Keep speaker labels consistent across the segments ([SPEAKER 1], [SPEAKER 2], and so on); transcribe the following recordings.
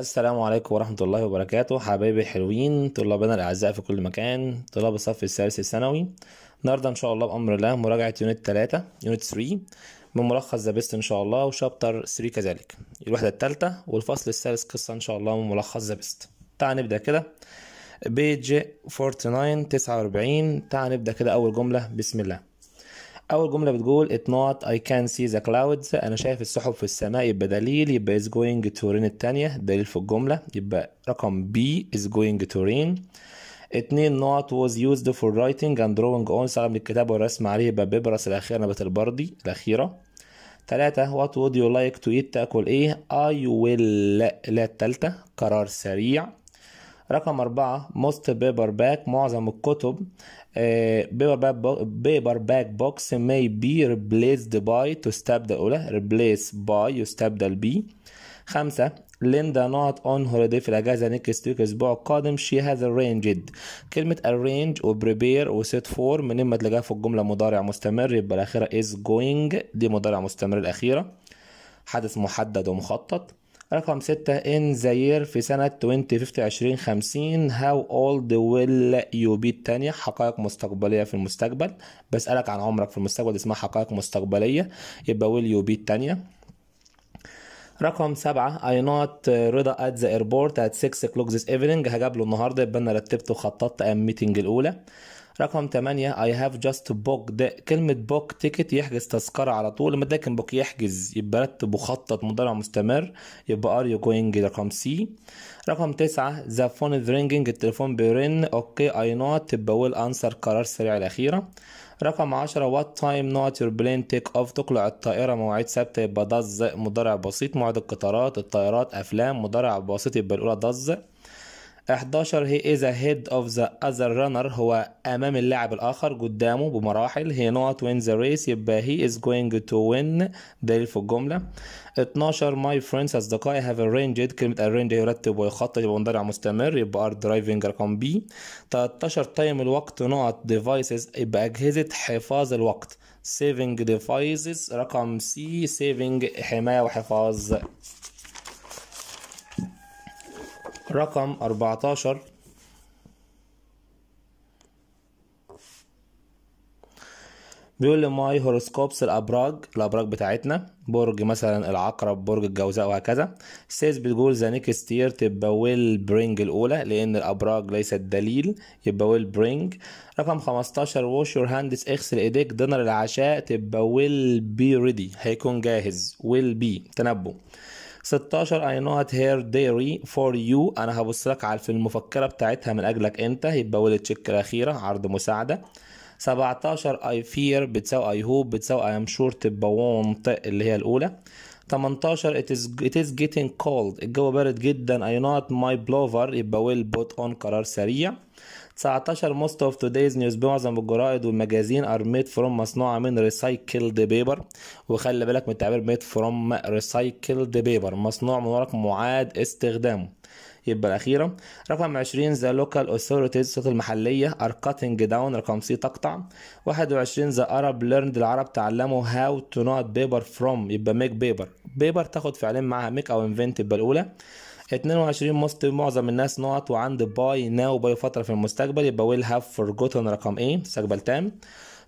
[SPEAKER 1] السلام عليكم ورحمة الله وبركاته حبايبي الحلوين طلابنا الأعزاء في كل مكان طلاب الصف الثالث الثانوي النهاردة إن شاء الله بأمر الله مراجعة يونت 3 يونت 3 من ملخص ذا بيست إن شاء الله وشابتر 3 كذلك الوحدة الثالثة والفصل الثالث قصة إن شاء الله من ملخص ذا بيست تعال نبدأ كده بيج 49 49 تعال نبدأ كده أول جملة بسم الله اول جمله بتقول ات نوت اي كان سي ذا كلاودز انا شايف السحب في السماء يبقى دليل يبقى از جوينج تو رين الثانيه دليل في الجمله يبقى رقم بي از جوينج تو رين اتنين نوت was used for writing and drawing on سلام للكتابة والرسم عليه يبقى ببرس الأخيرة نبات البردي الأخيرة تلاتة what would you like to eat تأكل إيه I will لا التالتة قرار سريع رقم أربعة موست بيبر باك معظم الكتب بيبر باك بيبر باك بوكس may be replaced by تستبدل أولى replace by يستبدل بي خمسة ليندا نوت اون هوليدي في الاجازه نيكست ويك الاسبوع القادم شي هاز ارينجد كلمه ارينج وبريبير وسيت فور منين ما تلاقيها في الجمله مضارع مستمر يبقى الاخيره از جوينج دي مضارع مستمر الاخيره حدث محدد ومخطط رقم ستة إن زير في سنة 2050 هاو أولد ويل يو بي التانية حقائق مستقبلية في المستقبل بسألك عن عمرك في المستقبل اسمها حقائق مستقبلية يبقى ويل يو بي التانية رقم سبعة I not رضا at the airport at 6 o'clock this evening هجاب له النهاردة يبقى أنا رتبت وخططت أيام الميتنج الأولى رقم 8 I have just booked كلمة book ticket يحجز تذكرة على طول لما ده book يحجز يبقى رتب وخطط مضارع مستمر يبقى are you going رقم C رقم 9 the phone is ringing التليفون بيرن اوكي I not يبقى will answer قرار سريع الأخيرة رقم 10 what time not your plane take off تقلع الطائرة مواعيد ثابتة يبقى does مضارع بسيط موعد القطارات الطائرات أفلام مضارع بسيط يبقى الأولى does 11 هي از هيد اوف ذا اذر رانر هو امام اللاعب الاخر قدامه بمراحل هي نوت وين ذا ريس يبقى هي از جوينج تو وين دليل في الجمله 12 ماي فريندز اصدقائي هاف أرينجد كلمه أرينج يرتب ويخطط يبقى مضارع مستمر يبقى ار درايفنج رقم بي 13 تايم الوقت نقط ديفايسز يبقى اجهزه حفاظ الوقت سيفنج ديفايسز رقم سي سيفنج حمايه وحفاظ رقم 14 بيقول لي ماي هوروسكوبس الابراج الابراج بتاعتنا برج مثلا العقرب برج الجوزاء وهكذا سيز بتقول ذا نيكست يير تبقى ويل برينج الاولى لان الابراج ليست دليل يبقى ويل برينج رقم 15 واش يور هاندس اغسل ايديك دينر العشاء تبقى ويل بي ريدي هيكون جاهز ويل بي تنبؤ 16 I know it هير ديري for you انا هبص لك على الفيلم المفكره بتاعتها من اجلك انت يبقى ولد تشيك الاخيره عرض مساعده 17 I fear بتساوي I hope بتساوي I am sure تبقى want اللي هي الاولى 18 it is it is getting cold الجو بارد جدا I know it my blower يبقى will put on قرار سريع 19 most of today's news معظم الجرائد والمجازين are made from مصنوعة من recycled paper وخلي بالك من التعبير made from recycled paper مصنوع من ورق معاد استخدامه يبقى الأخيرة رقم 20 the local authorities السلطات المحلية are cutting down رقم سي تقطع 21 the Arab learned العرب تعلموا how to not paper from يبقى make paper paper تاخد فعلين معاها make أو invent يبقى الأولى 22 مصر معظم الناس نقط وعند باي ناو باي فتره في المستقبل يبقى ويل هاف فورجوتن رقم ايه مستقبل تام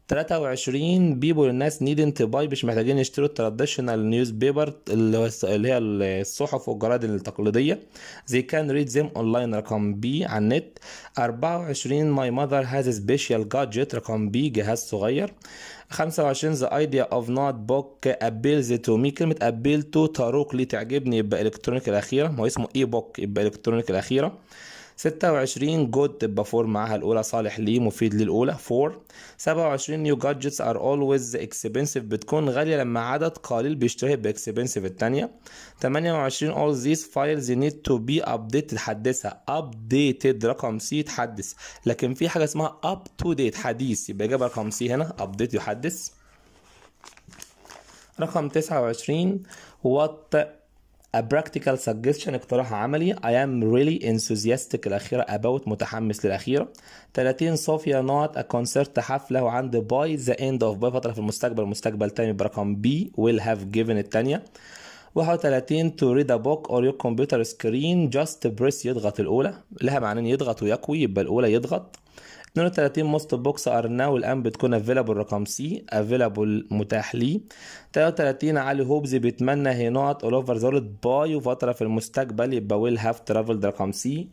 [SPEAKER 1] 23 بيبول الناس نيدن تو باي مش محتاجين يشتروا التراديشنال نيوز بيبر اللي هي الصحف والجرائد التقليديه زي كان ريد زيم اونلاين رقم بي على النت 24 ماي ماذر هاز سبيشال جادجت رقم بي جهاز صغير 25 ذا ايديا اوف نوت بوك ابيلز تو مي كلمه ابيل تو تاروك لي تعجبني يبقى الكترونيك الاخيره ما هو اسمه اي بوك يبقى الكترونيك الاخيره 26 جود تبقى 4 معاها الاولى صالح ليه مفيد للاولى 4 27 نيو جادجتس ار اولويز اكسبنسيف بتكون غاليه لما عدد قليل بيشتريها باكسبنسيف الثانيه 28 اول these فايلز need تو بي updated حدثها ابديتد رقم سي يتحدث لكن في حاجه اسمها اب تو ديت حديث يبقى اجابه رقم سي هنا ابديت يحدث رقم 29 what A practical suggestion اقتراح عملي I am really enthusiastic الأخيرة about متحمس للأخيرة 30 صوفيا نوت a concert حفلة وعند باي the end of باي فترة في المستقبل المستقبل تاني برقم B will have given التانية 31 to read a book or your computer screen just press يضغط الأولى لها معنى يضغط ويقوي يبقى الأولى يضغط 32 موست بوكس ار ناو الان بتكون افيلابل رقم سي افيلابل متاح ليه 33 علي هوبز بيتمنى هي نقط اوفر زولد باي وفتره في المستقبل يبقى ويل هاف ترافلد رقم سي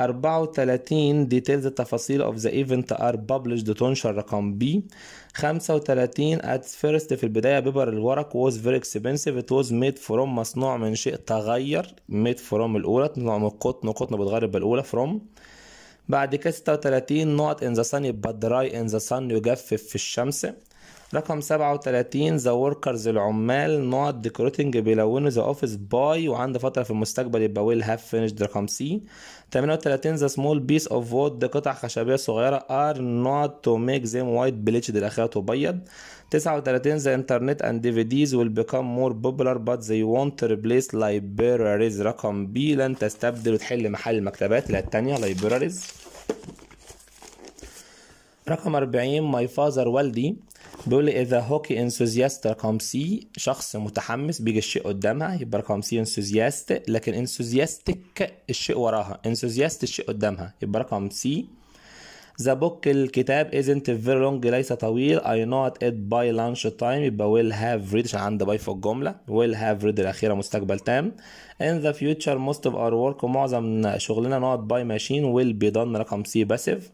[SPEAKER 1] 34 ديتيلز التفاصيل اوف ذا ايفنت ار بابلشد تنشر رقم بي 35 ات فيرست في البدايه بيبر الورق واز فيري اكسبنسيف ات واز ميد فروم مصنوع من شيء تغير ميد فروم الاولى نوع من القطن قطن بتغرب بالاولى فروم بعد كده 36 نقط in the sun يبقى dry in the sun يجفف في الشمس رقم سبعة وتلاتين ذا وركرز العمال نقط ديكوريتنج بيلونوا ذا اوفيس باي وعنده فترة في المستقبل يبقى ويل هاف فينيشد رقم سي تمانية وتلاتين ذا سمول بيس اوف وود دي قطع خشبية صغيرة ار نوت تو ميك زيم وايت بليتشد الاخيره تبيض تسعة وتلاتين ذا انترنت اند دي في ديز ويل بيكام مور بوبولار بات زي وونت ريبليس لايبراريز رقم بي لن تستبدل وتحل محل المكتبات لا التانية لايبراريز رقم 40 ماي فازر والدي بيقول لي إذا هوكي انثوزياست رقم سي شخص متحمس بيجي الشيء قدامها يبقى رقم سي انثوزياست لكن انثوزياستك الشيء وراها انثوزياست الشيء قدامها يبقى رقم سي ذا بوك الكتاب isn't very long ليس طويل I not it by lunch time يبقى will have read عشان عندي باي في الجملة will have read الأخيرة مستقبل تام in the future most of our work معظم شغلنا not by machine will be done رقم سي باسيف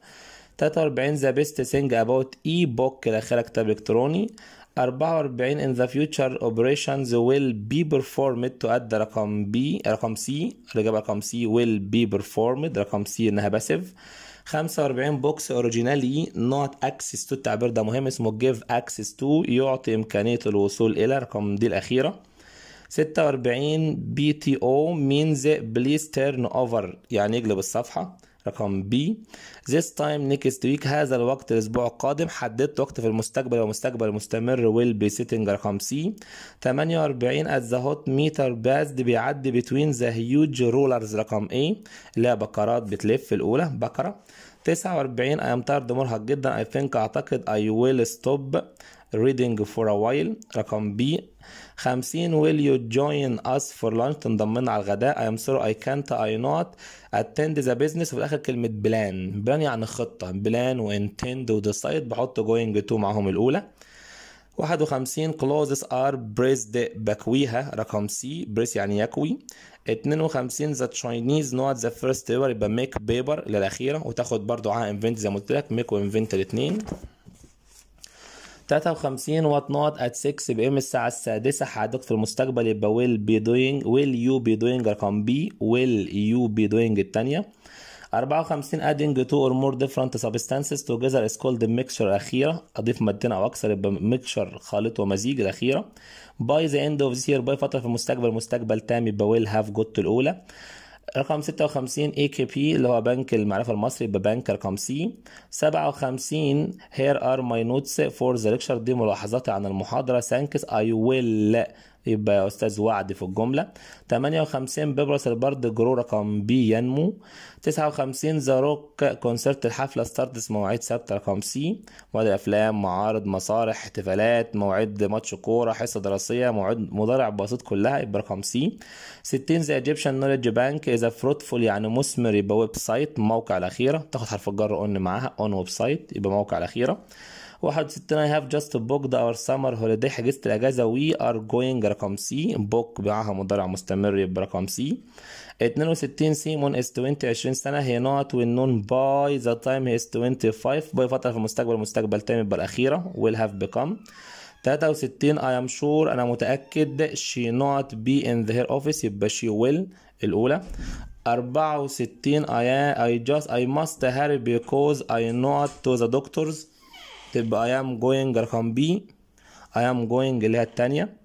[SPEAKER 1] 43 ذا بيست ثينج اباوت اي بوك داخلها كتاب الكتروني 44 in the future operations will be performed تؤدى رقم B رقم C الإجابة رقم C will be performed رقم C إنها باسيف 45 بوكس اوريجينالي نوت اكسس تو التعبير ده مهم اسمه جيف اكسس تو يعطي إمكانية الوصول إلى رقم دي الأخيرة 46 بي تي او means بليز تيرن اوفر يعني اقلب الصفحة رقم B this time next week هذا الوقت الأسبوع القادم حددت وقت في المستقبل ومستقبل المستمر will be sitting رقم C 48 at the hot meter passed بيعدي between the huge rollers رقم A لا بكرات بتلف الأولى بكرة 49 I am tired مرهق جدا I think أعتقد I will stop reading for a while رقم B 50 will you join us for lunch تنضمنا على الغداء I am sorry I can't I not attend the business وفي الآخر كلمة بلان بلان يعني خطة بلان و decide بحط going to معاهم الأولى 51 clauses are braced بكويها رقم C brace يعني يكوي 52 the Chinese not the first ever يبقى make paper للأخيرة وتاخد برضو عا invent زي ما قلت لك make وانفنت الاتنين 53 وات نوت ات 6 بي ام الساعه السادسه حضرتك في المستقبل يبقى ويل بي دوينج ويل يو بي دوينج رقم بي ويل يو بي دوينج الثانيه 54 تو اور مور ديفرنت سبستانسز تو جذر از كولد ميكشر الأخيرة أضيف مادتين أو أكثر يبقى ميكشر خالط ومزيج الأخيرة by the end of this year by فترة في المستقبل مستقبل تام يبقى ويل هاف جوت الأولى رقم 56 اي كي بي اللي هو بنك المعرفه المصري ببنك رقم سي 57 هير ار ماي نوتس فور ذا ليكشر دي ملاحظاتي عن المحاضره ثانكس اي ويل يبقى يا أستاذ وعد في الجملة 58 بيبرس البرد جرو رقم بي ينمو 59 ذا روك كونسرت الحفلة ستاردس مواعيد ثابتة رقم سي مواعيد الأفلام معارض مسارح احتفالات مواعيد ماتش كورة حصة دراسية مواعيد مضارع بسيط كلها يبقى رقم سي 60 ذا ايجيبشن نوليدج بانك إذا فروتفول يعني مثمر يبقى ويب سايت موقع الأخيرة تاخد حرف الجر أون معاها أون ويب سايت يبقى موقع الأخيرة 61 I have just booked our summer holiday حجزت الأجازة we are going رقم سي book بيعها مضارع مستمر يبقى رقم سي 62 سيمون is 20 20 سنة هي not will known by the time he is 25 by فترة في المستقبل المستقبل تام يبقى الأخيرة will have become 63 I am sure أنا متأكد she not be in the her office يبقى she will الأولى 64 I, I just I must hurry because I not to the doctors تبقى I am going رقم B I am going اللي هي التانية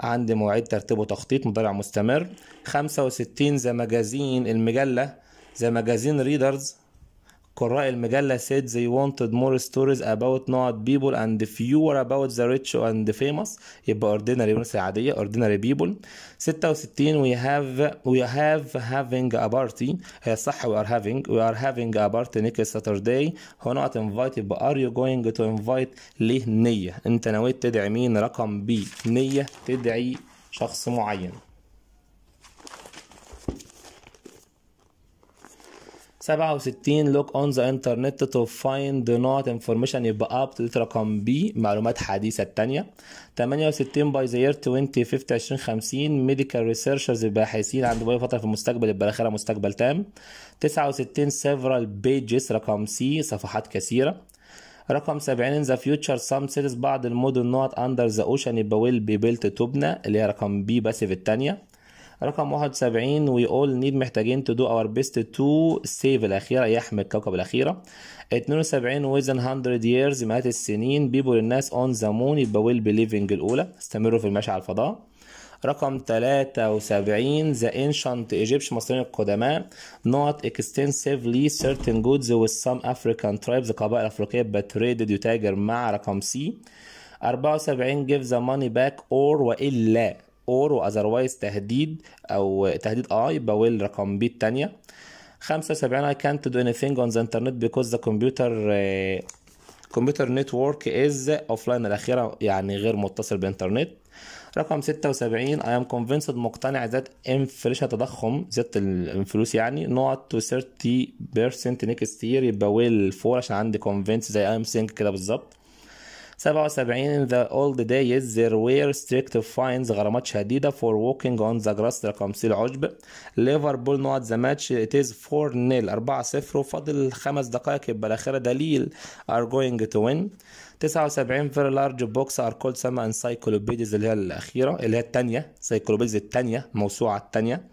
[SPEAKER 1] عندي مواعيد ترتيب وتخطيط مضارع مستمر خمسة وستين ذا مجازين المجلة زي مجازين ريدرز قراء المجلة said they wanted more stories about not people and fewer about the rich and the famous يبقى ordinary وناس العادية ordinary people 66 we have we have having a party هي صح we are having we are having a party next Saturday هو not invite يبقى are you going to invite ليه نية انت نويت تدعي مين رقم بي نية تدعي شخص معين 67 لوك اون ذا انترنت تو فايند نوت انفورميشن يبقى اب تو رقم بي معلومات حديثه الثانيه 68 باي ذا يير 2050 2050 ميديكال ريسيرشرز الباحثين عند باي فتره في المستقبل يبقى الاخيره مستقبل تام 69 سيفرال بيجز رقم سي صفحات كثيره رقم 70 ان ذا فيوتشر سام سيتيز بعض المدن نوت اندر ذا اوشن يبقى ويل بي بيلت تبنى اللي هي رقم بي باسيف الثانيه رقم 71 وي اول نيد محتاجين تو دو اور بيست تو سيف الاخيره يحمي الكوكب الاخيره 72 ويزن 100 ييرز مئات السنين بيبول الناس اون ذا مون يبقى ويل بليفنج الاولى استمروا في المشي على الفضاء رقم 73 ذا انشنت ايجيبشن مصريين القدماء نوت اكستنسفلي سيرتن جودز وذ سام افريكان ترايبز القبائل الافريقيه بتريدد يتاجر مع رقم سي 74 جيف ذا ماني باك اور والا اور واذروايز تهديد او تهديد اي باول رقم بي الثانيه 75 I can't do anything on the internet because the computer uh, computer network is offline الأخيرة يعني غير متصل بإنترنت رقم 76 I am convinced مقتنع ذات انفليشن تضخم زيادة الفلوس يعني not to 30% next year يبقى will 4 عشان عندي convinced زي I am saying كده بالظبط 77 The old days there were strict fines غرامات شديدة for walking on the grass رقم سي العشب ليفربول نقط ذا ماتش it is 4 0 4 0 وفاضل خمس دقائق يبقى الأخيرة دليل are going to win 79 فيري لارج بوكس ار كولد سما انسايكلوبيديز اللي هي الأخيرة اللي هي الثانية سايكلوبيديز الثانية موسوعة الثانية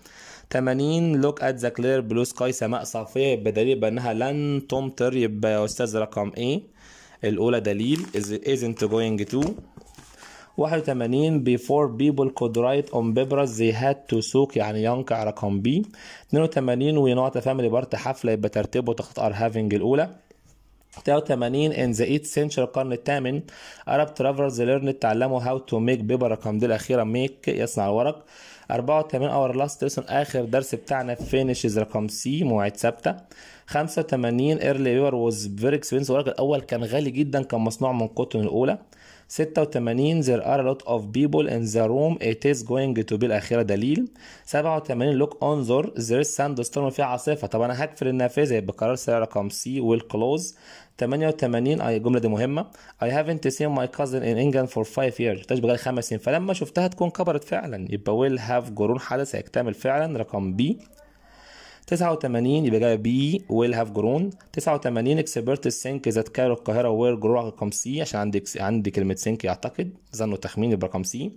[SPEAKER 1] 80 لوك ات ذا كلير بلو سكاي سماء صافية يبقى دليل بأنها لن تمطر يبقى يا أستاذ رقم إيه الأولى دليل is isn't going to 81 before people could write on papers they had to soak يعني ينقع رقم B 82 we not a family part حفلة يبقى ترتيبه تخطئ are having الأولى 83 in the 8th century القرن الثامن Arab travelers learned تعلموا how to make paper دي الأخيرة make يصنع الورق 84 اور لاست ليسون اخر درس بتاعنا finishes فينيشز رقم سي مواعيد ثابته 85 ايرلي بيبر ووز فيري expensive الورق الاول كان غالي جدا كان مصنوع من قطن الاولى 86 there are a lot of people in the room it is going to be الأخيرة دليل 87 look on there there is sandstorm في عاصفة طب أنا هقفل النافذة يبقى قرار سريع رقم سي will close 88 أي آه، الجملة دي مهمة I haven't seen my cousin in England for 5 years شفتهاش بقالي خمس سنين فلما شفتها تكون كبرت فعلا يبقى will have جرون حدث هيكتمل فعلا رقم بي 89 يبقى جايه بي ويل هاف جرون 89 اكسبرت السنك ذات كايرو القاهره وير جرو رقم سي عشان عندك عندي كلمه سينك اعتقد ظنه تخمين يبقى رقم سي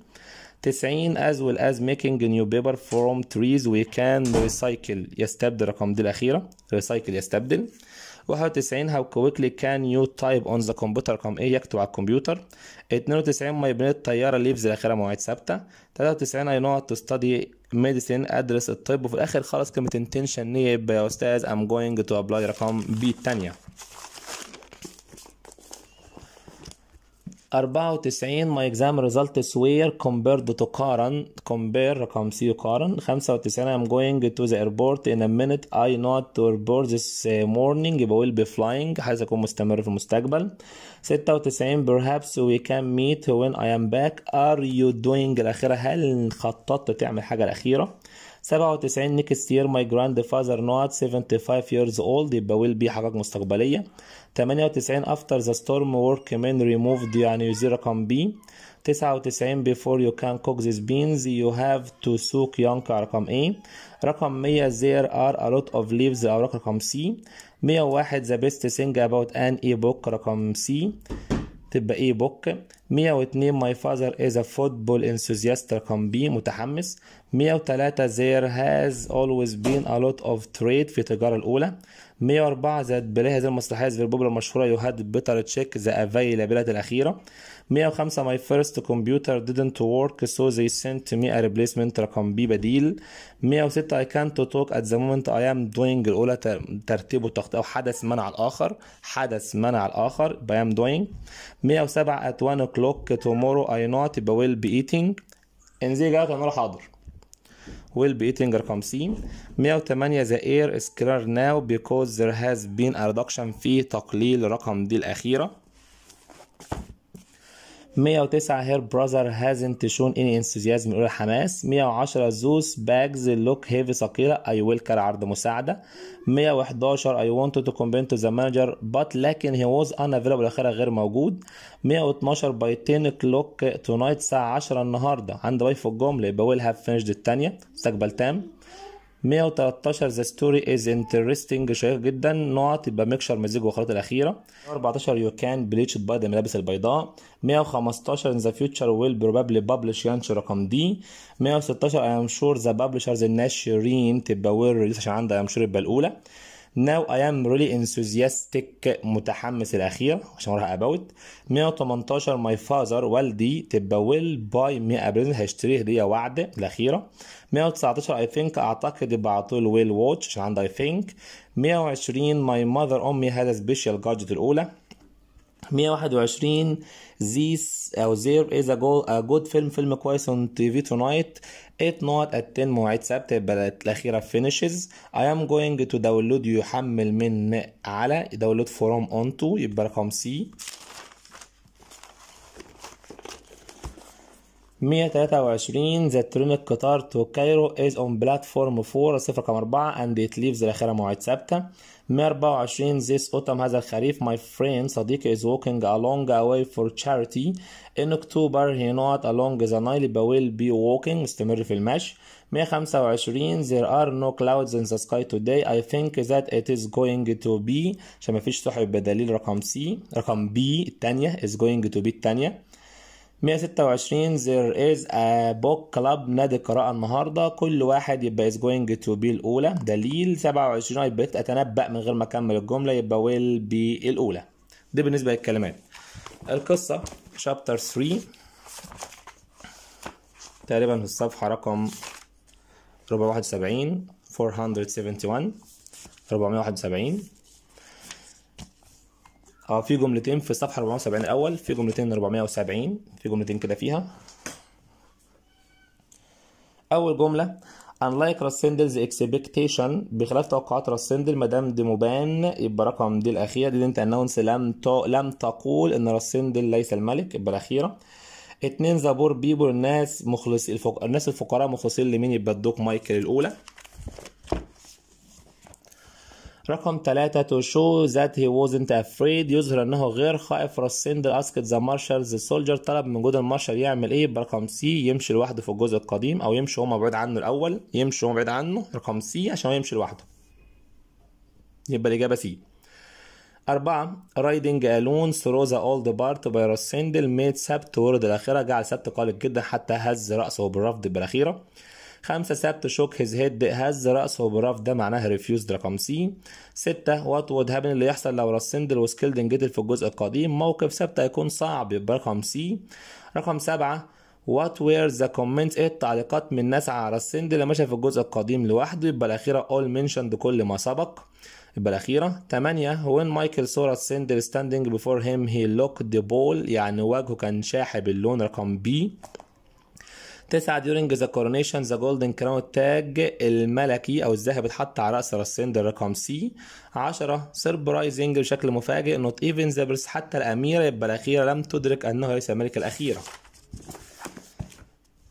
[SPEAKER 1] 90 از ويل از ميكينج new paper from trees we can recycle يستبدل رقم دي الاخيره recycle يستبدل 91 how quickly can you type on the computer رقم ايه يكتب على الكمبيوتر 92 ما يبني الطياره ليفز الاخيره مواعيد ثابته 93 اي نوت تو ستادي ميديسين ادرس الطب وفي الاخر خالص كلمه intention يبقى يا استاذ I'm going to apply رقم بي الثانيه 94 ماي اكزام ريزلت وير compared to Karan compare رقم سي Karan 95 I'm going to the airport in a minute I not to report this morning يبقى will be flying عايز اكون مستمر في المستقبل 96 perhaps we can meet when I am back are you doing الاخيره هل خططت تعمل حاجه الاخيره 97 next year my grandfather not 75 years old يبقى will be حاجات مستقبلية 98 after the storm workmen removed يعني زي رقم B 99 before you can cook these beans you have to soak young رقم A رقم 100 there are a lot of leaves أو رقم C 101 the best thing about an e-book رقم C تبقى e-book 102 my father is a football enthusiast رقم B متحمس 103 there has always been a lot of trade في التجارة الأولى 104 ذا بلاي هذه المسرحية في البوبلا المشهورة يو هاد بيتر تشيك ذا افيلابيلتي الأخيرة 105 ماي فيرست كمبيوتر didn't work so they sent me a replacement رقم بي بديل 106 I can't talk at the moment I am doing الأولى ترتيب وتخطيط أو حدث منع الآخر حدث منع الآخر I am doing 107 at 1 o'clock tomorrow I not I will be eating إن زي أنا حاضر will be eating رقم 108 the air is clear now because there has been a reduction في تقليل رقم دي الأخيرة 109 هير براذر هازنت شون اني انثوزيازم يقول حماس 110 زوس باجز لوك هيفي ثقيله اي ويلكر عرض مساعده 111 اي ونت تو تو ذا مانجر بات لكن هي واز ان افيلبل اخرها غير موجود 112 باي 10 كلوك تونايت الساعه 10 النهارده عند وايف الجمله يبقى ويل هاف فينشد الثانيه مستقبل تام 113 ذا ستوري از انترستنج شيق جدا نقط يبقى ميكشر مزيج وخلاط الاخيره 14 يو كان بليتش باي ذا ملابس البيضاء 115 ذا فيوتشر ويل بروبابلي بابلش ينشر رقم دي 116 اي ام شور ذا بابلشرز الناشرين تبقى ويل ريليس عشان عندها اي ام شور يبقى الاولى Now I am really enthusiastic متحمس الأخيرة عشان وراها about 118 my father والدي تبقى buy باي 100 بريزنت هيشتري هدية وعد الأخيرة 119 I think أعتقد يبقى طول ويل واتش عشان عندي I think 120 my mother أمي had a special gadget الأولى 121 this او زير از a, a good film فيلم كويس on TV tonight 8 نقط at 10 مواعيد ثابتة بدات الأخيرة finishes I am going to download يحمل من على download from onto يبقى رقم C 123 ذا ترين القطار تو كايرو is on platform 4 صفر رقم 4 and it leaves الأخيرة مواعيد ثابتة 124 This autumn هذا الخريف my friend صديقي is walking along away for charity in October he not along the Nile but will be walking مستمر في المشي 125 There are no clouds in the sky today I think that it is going to be عشان مفيش سحب بدليل رقم C رقم B الثانية is going to be الثانية 126 there is a book club نادي القراءة النهاردة كل واحد يبقى is going to be الأولى دليل 27 يبقى أتنبأ من غير ما أكمل الجملة يبقى will be الأولى دي بالنسبة للكلمات القصة chapter 3 تقريبا في الصفحة رقم 471 471 471 اه في جملتين في الصفحه 470 الاول في جملتين 470 في جملتين كده فيها اول جمله unlike راسندلز expectation بخلاف توقعات راسندل مدام دي مبان يبقى رقم دي الاخيره دي انت انونس لم لم تقول ان راسندل ليس الملك يبقى الاخيره اتنين زابور بيبور الناس مخلص الفق... الناس الفقراء مخلصين لمين يبقى الدوك مايكل الاولى رقم تلاتة to show that he wasn't afraid يظهر انه غير خائف رسند اسكت ذا مارشالز سولجر طلب من جود المارشال يعمل ايه برقم سي يمشي لوحده في الجزء القديم او يمشي وهو مبعد عنه الاول يمشي وهو مبعد عنه رقم سي عشان هو يمشي لوحده يبقى الاجابه سي أربعة رايدنج ألون ثرو ذا أولد بارت باي راسندل ميد سبت ورد الأخيرة جعل سبت قلق جدا حتى هز رأسه بالرفض بالأخيرة خمسة سبت شوك هز هيد هز رأسه براف ده معناها ريفيوزد رقم سي ستة وات وود هابن اللي يحصل لو راسندل وسكيلد انجدل في الجزء القديم موقف سبت هيكون صعب برقم سي رقم سبعة وات وير ذا كومنتس ايه التعليقات من الناس على راسندل اللي مشى في الجزء القديم لوحده يبقى الاخيره اول منشند كل ما سبق يبقى الاخيره 8 when مايكل saw السند standing before him he لوك the ball يعني وجهه كان شاحب اللون رقم بي تسعة during the coronation the golden crown التاج الملكي او الذهب اتحط على راس راسين ده رقم سي 10 سربرايزنج بشكل مفاجئ not even the حتى الاميره يبقى الاخيره لم تدرك انه ليس الملك الاخيره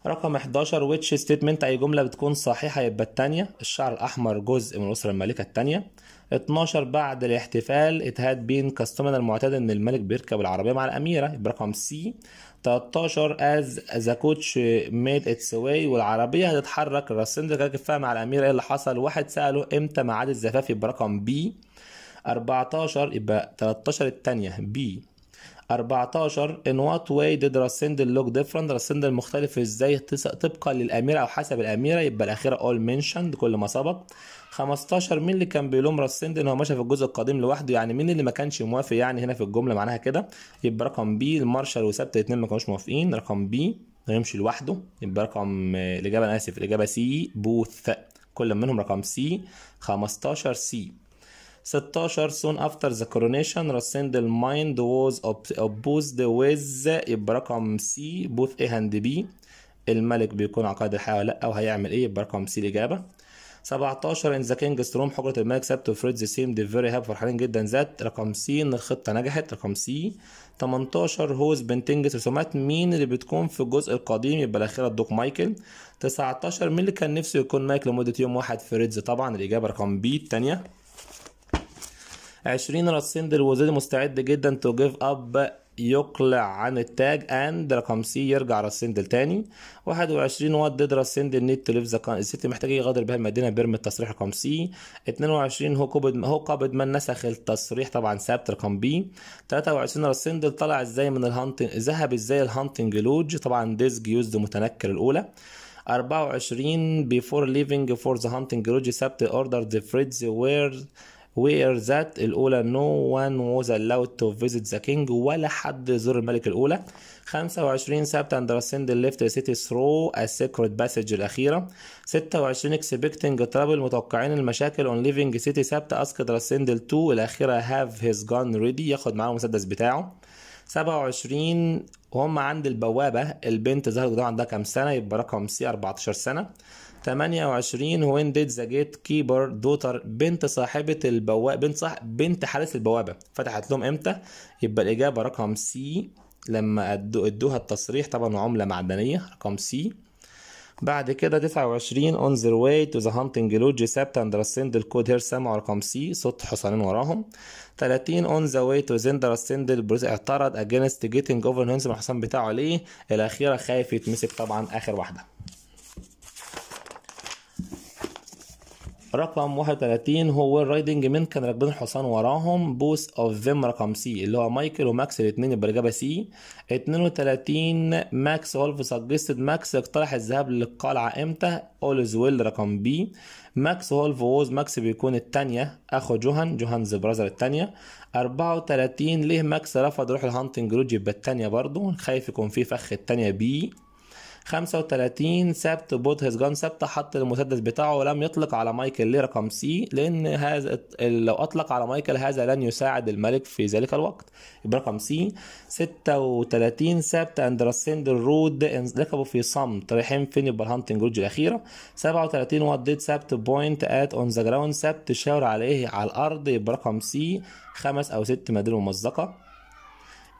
[SPEAKER 1] رقم 11 which statement اي جمله بتكون صحيحه يبقى الثانيه الشعر الاحمر جزء من الاسره المالكه الثانيه 12 بعد الاحتفال it بين كاستمر المعتاد ان الملك بيركب العربيه مع الاميره يبقى رقم سي 13 از ذا كوتش ميد اتس واي والعربيه هتتحرك الرصين راكب فيها مع الاميره ايه اللي حصل واحد ساله امتى ميعاد الزفاف يبقى رقم بي 14 يبقى 13 الثانيه بي 14 ان وات واي ديد Rasindel لوك ديفرنت Rasindel مختلف ازاي طبقا للاميره او حسب الاميره يبقى الاخيره اول منشند كل ما سبق 15 مين اللي كان بيلوم راسندل ان هو ماشي في الجزء القديم لوحده يعني مين اللي ما كانش موافق يعني هنا في الجمله معناها كده يبقى رقم بي المارشال وسبت الاثنين ما كانوش موافقين رقم بي يمشي لوحده يبقى رقم الاجابه انا اسف الاجابه سي بوث كل منهم رقم سي 15 سي 16 soon after the coronation the mind was opposed with يبقى رقم سي both A and B الملك بيكون على قيد الحياة ولا لأ وهيعمل إيه يبقى رقم سي الإجابة 17 ان ذا king's room حجره الملك سبت وفريد ذا سيم دي فيري هاب فرحانين جدا ذات رقم سي ان الخطه نجحت رقم سي 18 هوز بنتنج رسومات مين اللي بتكون في الجزء القديم يبقى الاخيره الدوق مايكل 19 مين اللي كان نفسه يكون مايك لمده يوم واحد فريدز طبعا الاجابه رقم بي الثانيه 20 راسندل وزيد مستعد جدا تو جيف اب يقلع عن التاج اند رقم سي يرجع راسندل تاني 21 وات ديد راسندل نيد تو ليف ذا السيتي محتاج يغادر بها المدينه بيرم التصريح رقم سي 22 هو كوبد هو قبض من نسخ التصريح طبعا ثابت رقم بي 23 راسندل طلع ازاي من الهانتنج ذهب ازاي الهانتنج لودج طبعا ديز يوزد متنكر الاولى 24 before leaving for the hunting lodge سابت اوردر ذا فريدز وير وير ذات الأولى نو وان ووز allowed تو فيزيت ذا كينج ولا حد زور الملك الأولى 25 سبت and ascend ليفت سيتي ثرو السيكريت باسج الأخيرة 26 اكسبكتنج ترابل متوقعين المشاكل اون ليفينج سيتي سبت اسك دراسندل 2 الأخيرة هاف هيز جان ريدي ياخد معاه المسدس بتاعه 27 وهم عند البوابة البنت ظهرت عندها كام سنة يبقى رقم سي 14 سنة 28 وين ديد ذا جيت كيبر دوتر بنت صاحبة البواب بنت صح بنت حارس البوابة فتحت لهم امتى؟ يبقى الإجابة رقم سي لما ادوها التصريح طبعا عملة معدنية رقم سي بعد كده 29 on their way to the hunting lodge سابت and resend الكود هير سمعوا رقم سي صوت حصانين وراهم 30 on the way to send resend اعترض against getting over من الحصان بتاعه ليه الأخيرة خايف يتمسك طبعا آخر واحدة رقم 31 هو الرايدنج من كان راكبين الحصان وراهم بوس اوف ذيم رقم سي اللي هو مايكل وماكس الاثنين يبقى الاجابه سي 32 ماكس هولف سجستد ماكس اقترح الذهاب للقلعه امتى اول از ويل رقم بي ماكس هولف ووز ماكس بيكون الثانيه اخو جوهان جوهان براذر الثانيه 34 ليه ماكس رفض يروح الهانتنج روج يبقى الثانيه برضه خايف يكون في فخ الثانيه بي 35 سبت بوت هيز جان سبت حط المسدس بتاعه ولم يطلق على مايكل لرقم سي لان هذا لو اطلق على مايكل هذا لن يساعد الملك في ذلك الوقت يبقى رقم سي 36 سبت اند راسند رود ركبوا في صمت رايحين فين يبقى الهانتنج رود الاخيره 37 وديت سبت بوينت ات اون ذا جراوند سبت شاور عليه على الارض يبقى رقم سي خمس او ست مدن ممزقه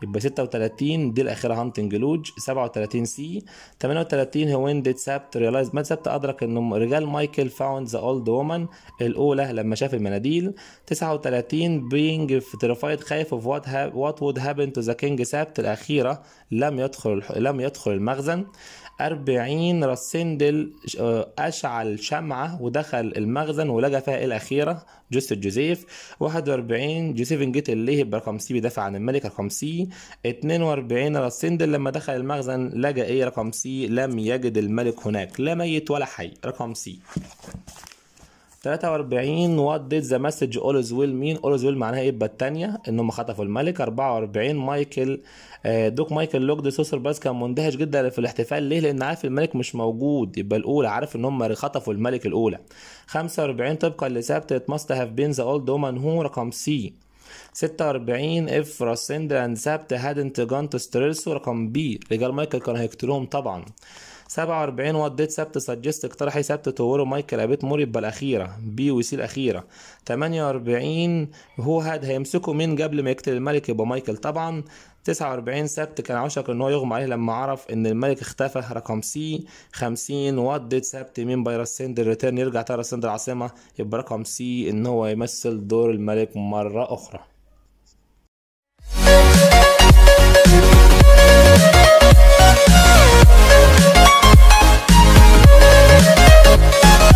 [SPEAKER 1] يبقى 36 دي الاخيره هانتنج لوج 37 سي 38 هي وين ديت سابت ريلايز مات سابت ادرك ان رجال مايكل فاوند ذا اولد وومن الاولى لما شاف المناديل 39 بينج تيرفايد خايف اوف وات وات وود هابن تو ذا كينج سابت الاخيره لم يدخل لم يدخل المخزن 40 راسندل آه، اشعل شمعه ودخل المخزن ولجا فيها إيه الاخيره جوست جوزيف 41 جوزيف اللي هي رقم سي بيدافع عن الملك رقم سي 42 راسندل لما دخل المخزن لجأ ايه رقم سي لم يجد الملك هناك لا ميت ولا حي رقم سي 43 وات ديد ذا مسج اولز ويل مين اولز ويل معناها ايه التانية ان هم خطفوا الملك 44 مايكل آه، دوك مايكل لوك دي سوسر باس كان مندهش جدا في الاحتفال ليه لان عارف الملك مش موجود يبقى الاولى عارف ان هم خطفوا الملك الاولى 45 طبقا لثابت ات ماست هاف بين ذا اولد وومن هو رقم سي 46 اف راسندر اند ثابت هادنت جانت ستريلسو رقم بي رجال مايكل كانوا هيقتلوهم طبعا 47 وات ديت سبت سجست اقترحي سبت تورو مايكل ابيت موري بالاخيره بي وسي الاخيره 48 هو هاد هيمسكه مين قبل ما يقتل الملك يبقى مايكل طبعا 49 سبت كان عشق ان هو يغمى عليه لما عرف ان الملك اختفى رقم سي 50 وات ديت سبت مين بايرس سندر ريتيرن يرجع ترى سندر العاصمه يبقى رقم سي ان هو يمثل دور الملك مره اخرى Thank